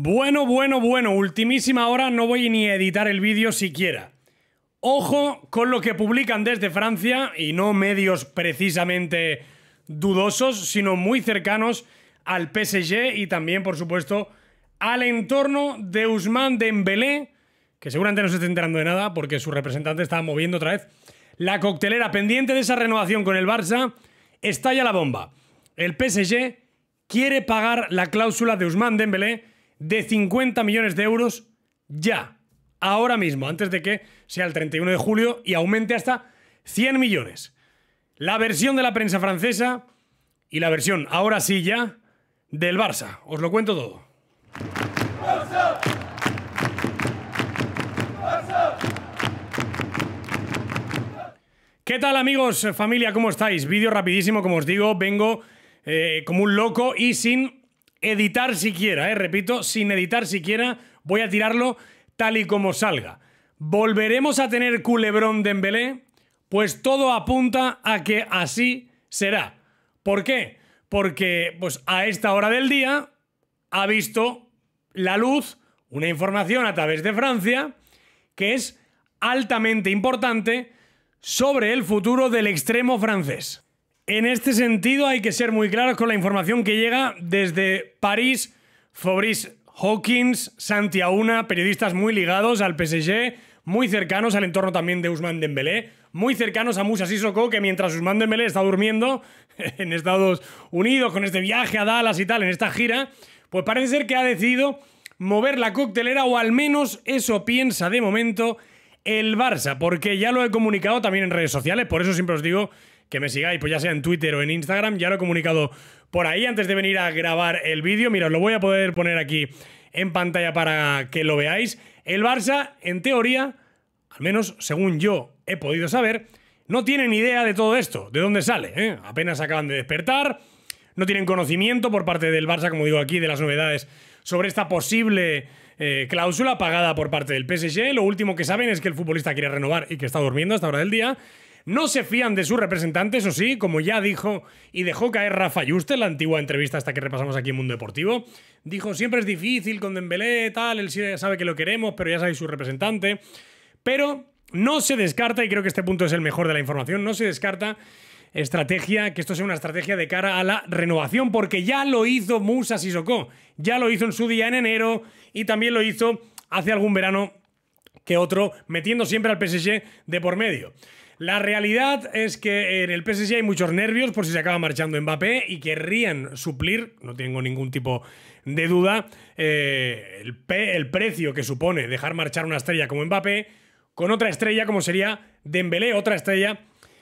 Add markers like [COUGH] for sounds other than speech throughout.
Bueno, bueno, bueno, ultimísima hora, no voy ni a editar el vídeo siquiera. Ojo con lo que publican desde Francia, y no medios precisamente dudosos, sino muy cercanos al PSG y también, por supuesto, al entorno de Usman Dembélé, que seguramente no se está enterando de nada porque su representante estaba moviendo otra vez. La coctelera pendiente de esa renovación con el Barça estalla la bomba. El PSG quiere pagar la cláusula de Usman Dembélé de 50 millones de euros ya, ahora mismo, antes de que sea el 31 de julio y aumente hasta 100 millones. La versión de la prensa francesa y la versión, ahora sí ya, del Barça. Os lo cuento todo. ¿Qué tal amigos, familia? ¿Cómo estáis? Vídeo rapidísimo, como os digo, vengo eh, como un loco y sin editar siquiera, eh, repito, sin editar siquiera, voy a tirarlo tal y como salga. ¿Volveremos a tener culebrón de Dembélé? Pues todo apunta a que así será. ¿Por qué? Porque pues, a esta hora del día ha visto la luz una información a través de Francia que es altamente importante sobre el futuro del extremo francés. En este sentido hay que ser muy claros con la información que llega desde París, Fabrice Hawkins, Auna, periodistas muy ligados al PSG, muy cercanos al entorno también de Usman Dembélé, muy cercanos a Musa Sissoko, que mientras Usman Dembélé está durmiendo [LAUGHS] en Estados Unidos con este viaje a Dallas y tal, en esta gira, pues parece ser que ha decidido mover la coctelera o al menos eso piensa de momento el Barça, porque ya lo he comunicado también en redes sociales, por eso siempre os digo que me sigáis, pues ya sea en Twitter o en Instagram. Ya lo he comunicado por ahí antes de venir a grabar el vídeo. Mira, os lo voy a poder poner aquí en pantalla para que lo veáis. El Barça, en teoría, al menos según yo he podido saber, no tienen idea de todo esto, de dónde sale. ¿eh? Apenas acaban de despertar, no tienen conocimiento por parte del Barça, como digo aquí, de las novedades sobre esta posible eh, cláusula pagada por parte del PSG. Lo último que saben es que el futbolista quiere renovar y que está durmiendo a esta hora del día no se fían de sus representantes, o sí, como ya dijo y dejó caer Rafa Juste en la antigua entrevista hasta que repasamos aquí en Mundo Deportivo. Dijo, siempre es difícil con Dembélé, tal, él sabe que lo queremos, pero ya sabéis su representante. Pero no se descarta, y creo que este punto es el mejor de la información, no se descarta estrategia, que esto sea una estrategia de cara a la renovación, porque ya lo hizo Musa Sissoko, ya lo hizo en su día en enero y también lo hizo hace algún verano que otro, metiendo siempre al PSG de por medio. La realidad es que en el PSG hay muchos nervios por si se acaba marchando Mbappé y querrían suplir, no tengo ningún tipo de duda, eh, el, el precio que supone dejar marchar una estrella como Mbappé con otra estrella como sería Dembélé, otra estrella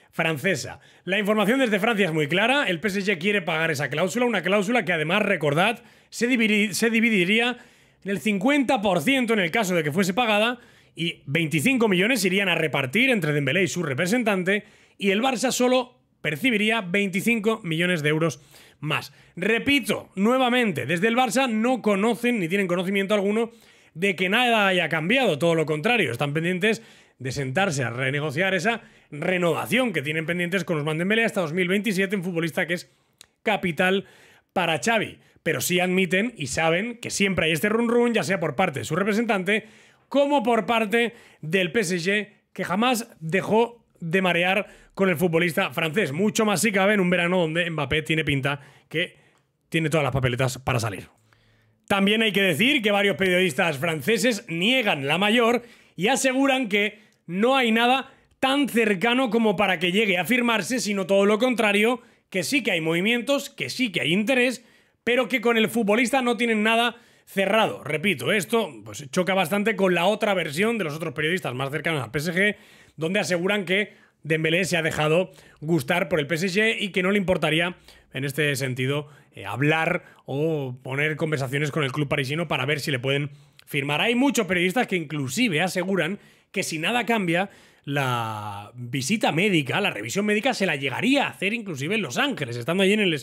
francesa. La información desde Francia es muy clara, el PSG quiere pagar esa cláusula, una cláusula que además, recordad, se, se dividiría en el 50% en el caso de que fuese pagada y 25 millones irían a repartir entre Dembélé y su representante y el Barça solo percibiría 25 millones de euros más. Repito, nuevamente, desde el Barça no conocen ni tienen conocimiento alguno de que nada haya cambiado, todo lo contrario, están pendientes de sentarse a renegociar esa renovación que tienen pendientes con los Dembélé hasta 2027, un futbolista que es capital para Xavi, pero sí admiten y saben que siempre hay este run run, ya sea por parte de su representante como por parte del PSG, que jamás dejó de marear con el futbolista francés. Mucho más si cabe en un verano donde Mbappé tiene pinta que tiene todas las papeletas para salir. También hay que decir que varios periodistas franceses niegan la mayor y aseguran que no hay nada tan cercano como para que llegue a firmarse, sino todo lo contrario, que sí que hay movimientos, que sí que hay interés, pero que con el futbolista no tienen nada cerrado. Repito, esto pues, choca bastante con la otra versión de los otros periodistas más cercanos al PSG, donde aseguran que Dembélé se ha dejado gustar por el PSG y que no le importaría, en este sentido, eh, hablar o poner conversaciones con el club parisino para ver si le pueden firmar. Hay muchos periodistas que inclusive aseguran que si nada cambia, la visita médica, la revisión médica se la llegaría a hacer inclusive en Los Ángeles, estando allí en el,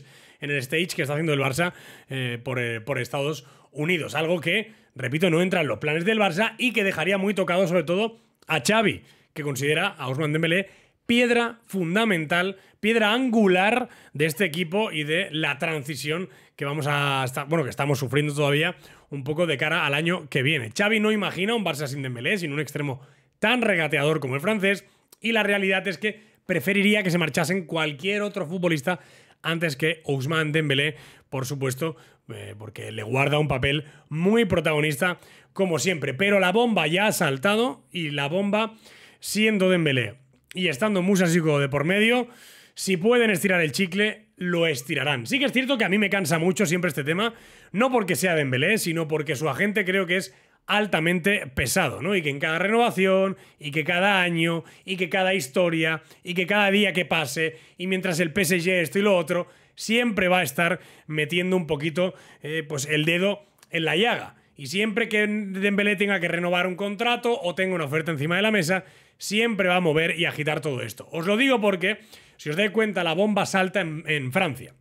en el stage que está haciendo el Barça eh, por, eh, por Estados Unidos unidos, algo que, repito, no entra en los planes del Barça y que dejaría muy tocado sobre todo a Xavi, que considera a Ousmane Dembélé piedra fundamental, piedra angular de este equipo y de la transición que vamos a estar, bueno, que estamos sufriendo todavía un poco de cara al año que viene. Xavi no imagina un Barça sin Dembélé, sin un extremo tan regateador como el francés, y la realidad es que preferiría que se marchasen cualquier otro futbolista antes que Ousmane Dembélé, por supuesto, eh, porque le guarda un papel muy protagonista, como siempre. Pero la bomba ya ha saltado y la bomba, siendo Dembélé y estando Musasico de por medio, si pueden estirar el chicle, lo estirarán. Sí que es cierto que a mí me cansa mucho siempre este tema, no porque sea Dembélé, sino porque su agente creo que es altamente pesado, ¿no? Y que en cada renovación, y que cada año, y que cada historia, y que cada día que pase, y mientras el PSG esto y lo otro, siempre va a estar metiendo un poquito eh, pues el dedo en la llaga. Y siempre que Dembélé tenga que renovar un contrato o tenga una oferta encima de la mesa, siempre va a mover y agitar todo esto. Os lo digo porque, si os dais cuenta, la bomba salta en, en Francia.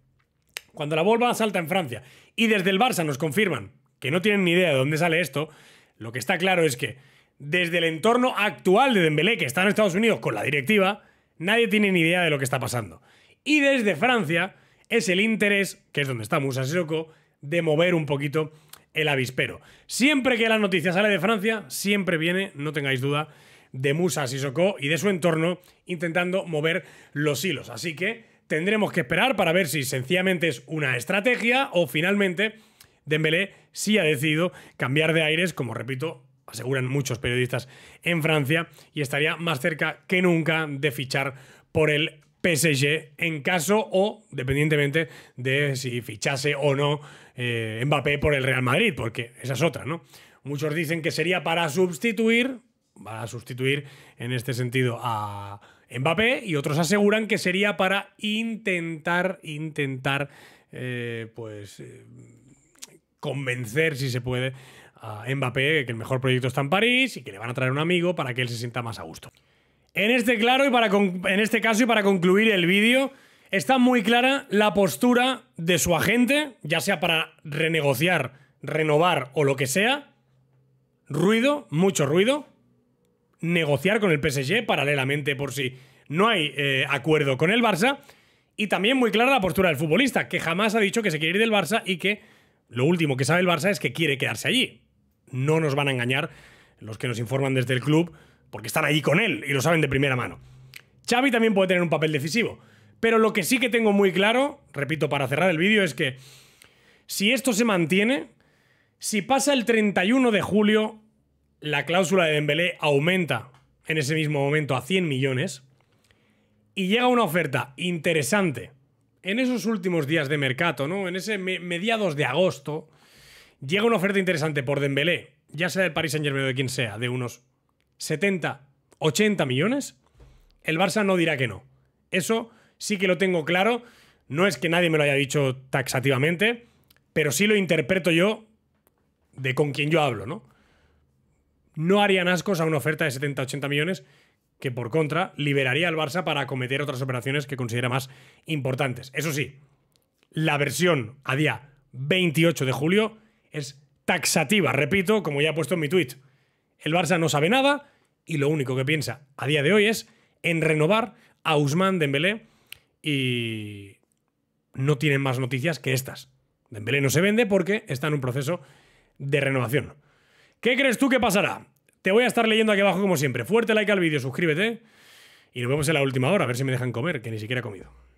Cuando la bomba salta en Francia y desde el Barça nos confirman que no tienen ni idea de dónde sale esto, lo que está claro es que desde el entorno actual de Dembélé, que está en Estados Unidos con la directiva, nadie tiene ni idea de lo que está pasando. Y desde Francia, es el interés, que es donde está Musa Sissoko, de mover un poquito el avispero. Siempre que la noticia sale de Francia, siempre viene, no tengáis duda, de Musa Sissoko y de su entorno intentando mover los hilos. Así que tendremos que esperar para ver si sencillamente es una estrategia o finalmente Dembélé sí ha decidido cambiar de aires, como repito, aseguran muchos periodistas en Francia y estaría más cerca que nunca de fichar por el PSG en caso o dependientemente de si fichase o no eh, Mbappé por el Real Madrid, porque esa es otra, ¿no? Muchos dicen que sería para sustituir, para sustituir en este sentido a Mbappé, y otros aseguran que sería para intentar, intentar, eh, pues, eh, convencer, si se puede, a Mbappé que el mejor proyecto está en París y que le van a traer un amigo para que él se sienta más a gusto. En este, claro y para en este caso y para concluir el vídeo, está muy clara la postura de su agente, ya sea para renegociar, renovar o lo que sea. Ruido, mucho ruido. Negociar con el PSG paralelamente por si no hay eh, acuerdo con el Barça. Y también muy clara la postura del futbolista, que jamás ha dicho que se quiere ir del Barça y que lo último que sabe el Barça es que quiere quedarse allí. No nos van a engañar los que nos informan desde el club porque están ahí con él y lo saben de primera mano. Xavi también puede tener un papel decisivo, pero lo que sí que tengo muy claro, repito para cerrar el vídeo, es que si esto se mantiene, si pasa el 31 de julio, la cláusula de Dembélé aumenta en ese mismo momento a 100 millones y llega una oferta interesante en esos últimos días de mercado, ¿no? En ese mediados de agosto llega una oferta interesante por Dembélé, ya sea del Paris Saint-Germain o de quien sea, de unos 70, 80 millones, el Barça no dirá que no. Eso sí que lo tengo claro. No es que nadie me lo haya dicho taxativamente, pero sí lo interpreto yo de con quien yo hablo, ¿no? No harían ascos a una oferta de 70-80 millones que por contra liberaría al Barça para acometer otras operaciones que considera más importantes. Eso sí, la versión a día 28 de julio es taxativa, repito, como ya he puesto en mi tweet. El Barça no sabe nada y lo único que piensa a día de hoy es en renovar a Usman Dembélé y no tienen más noticias que estas. Dembélé no se vende porque está en un proceso de renovación. ¿Qué crees tú que pasará? Te voy a estar leyendo aquí abajo como siempre. Fuerte like al vídeo, suscríbete y nos vemos en la última hora, a ver si me dejan comer, que ni siquiera he comido.